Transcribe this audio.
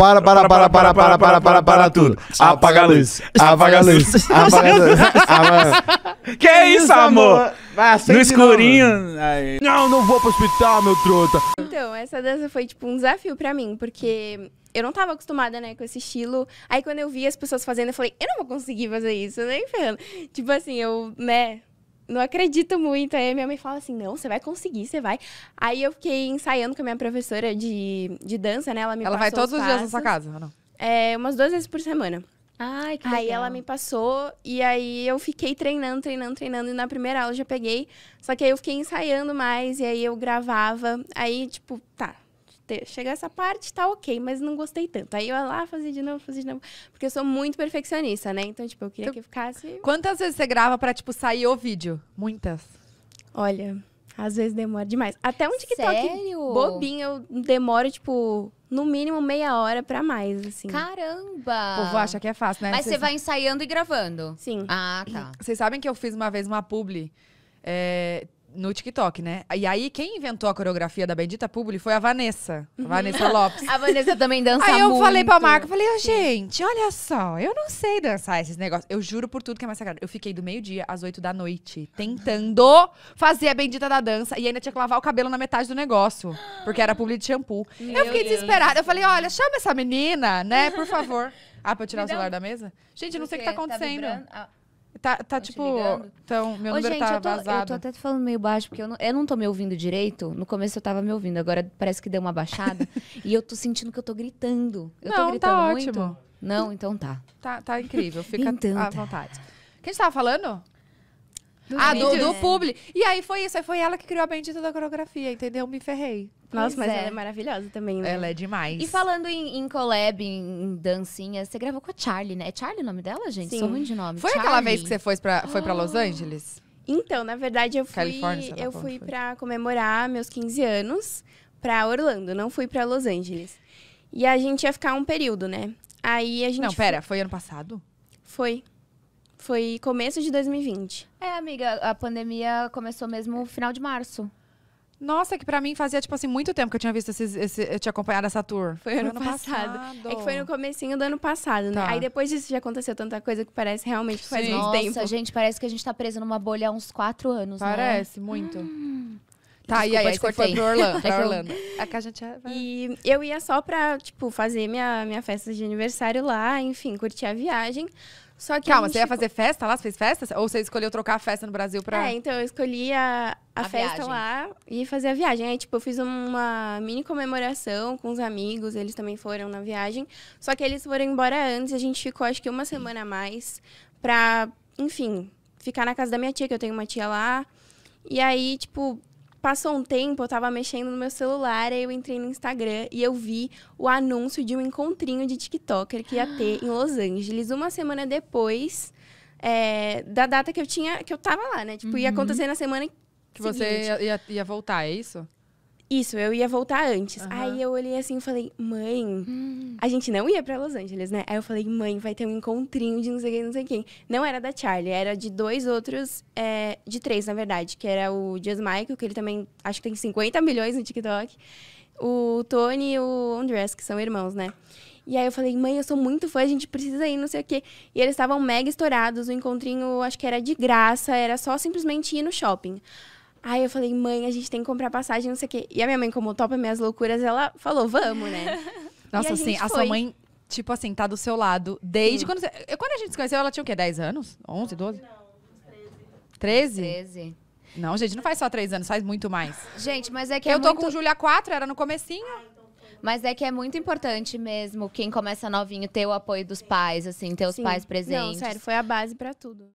Para, para, para, para, para, para, para, para tudo. Apaga a luz. Apaga a luz. Apaga a luz. Que é isso, amor? No escurinho. Não, não vou pro hospital, meu trota. Então, essa dança foi tipo um desafio pra mim, porque eu não estava acostumada, né, com esse estilo. Aí quando eu vi as pessoas fazendo, eu falei, eu não vou conseguir fazer isso, nem ferrando. Tipo assim, eu, né, não acredito muito. Aí minha mãe fala assim: não, você vai conseguir, você vai. Aí eu fiquei ensaiando com a minha professora de, de dança, né? Ela me Ela vai todos os, dias na sua casa, ou não? É, umas duas vezes por semana. Ai, que legal. Aí ela me passou e aí eu fiquei treinando, treinando, treinando. E na primeira aula eu já peguei. Só que aí eu fiquei ensaiando mais e aí eu gravava. Aí, tipo, tá, ter, chegar essa parte, tá ok, mas não gostei tanto. Aí eu ia lá fazia de novo, fazia de novo. Porque eu sou muito perfeccionista, né? Então, tipo, eu queria então, que ficasse. Quantas vezes você grava pra, tipo, sair o vídeo? Muitas. Olha, às vezes demora demais. Até um TikTok Sério? bobinho, eu demoro, tipo, no mínimo meia hora pra mais, assim. Caramba! O povo acha que é fácil, né? Mas você vai ensaiando e gravando? Sim. Ah, tá. Vocês sabem que eu fiz uma vez uma publi. É, no TikTok, né? E aí, quem inventou a coreografia da Bendita Publi foi a Vanessa. A uhum. Vanessa Lopes. a Vanessa também dança muito. Aí eu muito. falei pra Marco, falei, oh, gente, olha só, eu não sei dançar esses negócios. Eu juro por tudo que é mais sagrado. Eu fiquei do meio-dia às oito da noite tentando fazer a bendita da dança e ainda tinha que lavar o cabelo na metade do negócio. Porque era publi de shampoo. Meu eu fiquei Deus. desesperada. Eu falei, olha, chama essa menina, né? Por favor. Ah, pra eu tirar o celular da mesa? Gente, eu não sei o que tá acontecendo. Tá Tá, tá tipo. Então, meu Ô, número gente, tá eu tô, vazado. Eu tô até falando meio baixo, porque eu não, eu não tô me ouvindo direito. No começo eu tava me ouvindo, agora parece que deu uma baixada. e eu tô sentindo que eu tô gritando. Eu não, tô tá gritando tá muito. Ótimo. Não, então tá. Tá, tá incrível, fica então, à tá. vontade. O que a gente tava falando? ah, do, do publi. E aí foi isso. Aí foi ela que criou a bendita da coreografia, entendeu? Me ferrei. Nossa, pois mas é. ela é maravilhosa também, né? Ela é demais. E falando em, em collab, em, dancinha, você gravou com a Charlie, né? É Charlie o nome dela, gente? Sim. Sou ruim de nome. Foi Charlie. aquela vez que você foi pra, foi pra Los ah. Angeles? Então, na verdade, eu fui, eu fui para comemorar meus 15 anos para Orlando, não fui para Los Angeles. E a gente ia ficar um período, né? Aí a gente Não, foi... pera, foi ano passado? Foi. Foi começo de 2020. É, amiga, a pandemia começou mesmo no final de março. Nossa, que pra mim fazia, tipo assim, muito tempo que eu tinha visto esses, esse. Eu tinha acompanhado essa tour. Foi, foi ano, ano passado. passado. É que foi no comecinho do ano passado, né? Tá. Aí depois disso já aconteceu tanta coisa que parece realmente que faz Sim. muito Nossa, tempo. Nossa, gente, parece que a gente tá preso numa bolha há uns quatro anos, né? Parece, né? muito. Hum. Tá, Desculpa, e aí, é é a gente foi pro Orlando, pra Orlando. Aqui a gente E eu ia só pra, tipo, fazer minha, minha festa de aniversário lá, enfim, curtir a viagem. Só que Calma, você ia fazer festa lá? Você fez festa? Ou você escolheu trocar a festa no Brasil pra. É, então eu escolhi a, a, a festa viagem. lá e fazer a viagem. Aí, tipo, eu fiz uma mini comemoração com os amigos, eles também foram na viagem. Só que eles foram embora antes, a gente ficou acho que uma semana a mais pra, enfim, ficar na casa da minha tia, que eu tenho uma tia lá. E aí, tipo, passou um tempo, eu tava mexendo no meu celular, aí eu entrei no Instagram e eu vi o anúncio de um encontrinho de TikToker que ia ter em Los Angeles. Uma semana depois é, da data que eu tinha, que eu tava lá, né? Tipo, uhum. ia acontecer na semana que seguinte. você ia, ia, ia voltar, é isso? Isso, eu ia voltar antes. Uhum. Aí eu olhei assim e falei, mãe, hum. a gente não ia para Los Angeles, né? Aí eu falei, mãe, vai ter um encontrinho de não sei quem, não sei quem. Não era da Charlie, era de dois outros, é, de três, na verdade, que era o Jazz Michael, que ele também acho que tem 50 milhões no TikTok. O Tony e o Andres, que são irmãos, né? E aí eu falei, mãe, eu sou muito fã, a gente precisa ir, não sei o quê. E eles estavam mega estourados, o encontrinho acho que era de graça, era só simplesmente ir no shopping. Aí eu falei, mãe, a gente tem que comprar passagem, não sei o quê. E a minha mãe, como topa minhas loucuras, ela falou, vamos, né? Nossa, a assim, a sua mãe, tipo assim, tá do seu lado desde quando. Você... Quando a gente se conheceu, ela tinha o quê? 10 anos? 11, 12? Não, 13. 13? 13. Não, gente, não faz só 3 anos, faz muito mais. Gente, mas é que é Eu é tô muito... com Júlia 4, era no comecinho. Ah, então. Mas é que é muito importante mesmo quem começa novinho ter o apoio dos pais, assim, ter os Sim. pais presentes. Não, sério, foi a base para tudo.